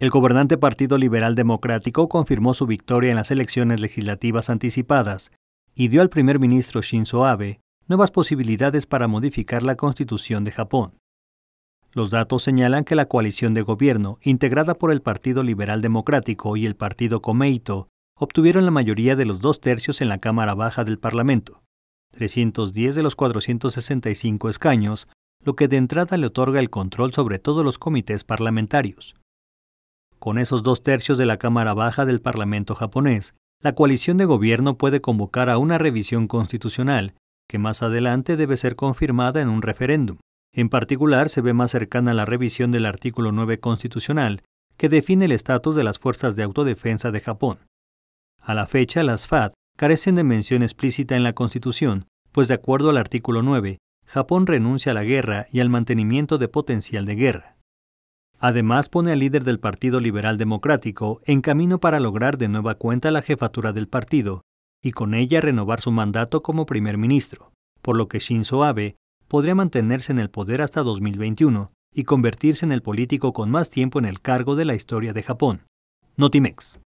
El gobernante Partido Liberal Democrático confirmó su victoria en las elecciones legislativas anticipadas y dio al primer ministro Shinzo Abe nuevas posibilidades para modificar la constitución de Japón. Los datos señalan que la coalición de gobierno, integrada por el Partido Liberal Democrático y el Partido Komeito, obtuvieron la mayoría de los dos tercios en la Cámara Baja del Parlamento, 310 de los 465 escaños, lo que de entrada le otorga el control sobre todos los comités parlamentarios. Con esos dos tercios de la Cámara Baja del Parlamento japonés, la coalición de gobierno puede convocar a una revisión constitucional, que más adelante debe ser confirmada en un referéndum. En particular, se ve más cercana la revisión del artículo 9 constitucional, que define el estatus de las fuerzas de autodefensa de Japón. A la fecha, las FAD carecen de mención explícita en la Constitución, pues de acuerdo al artículo 9, Japón renuncia a la guerra y al mantenimiento de potencial de guerra. Además, pone al líder del Partido Liberal Democrático en camino para lograr de nueva cuenta la jefatura del partido y con ella renovar su mandato como primer ministro, por lo que Shinzo Abe podría mantenerse en el poder hasta 2021 y convertirse en el político con más tiempo en el cargo de la historia de Japón. Notimex.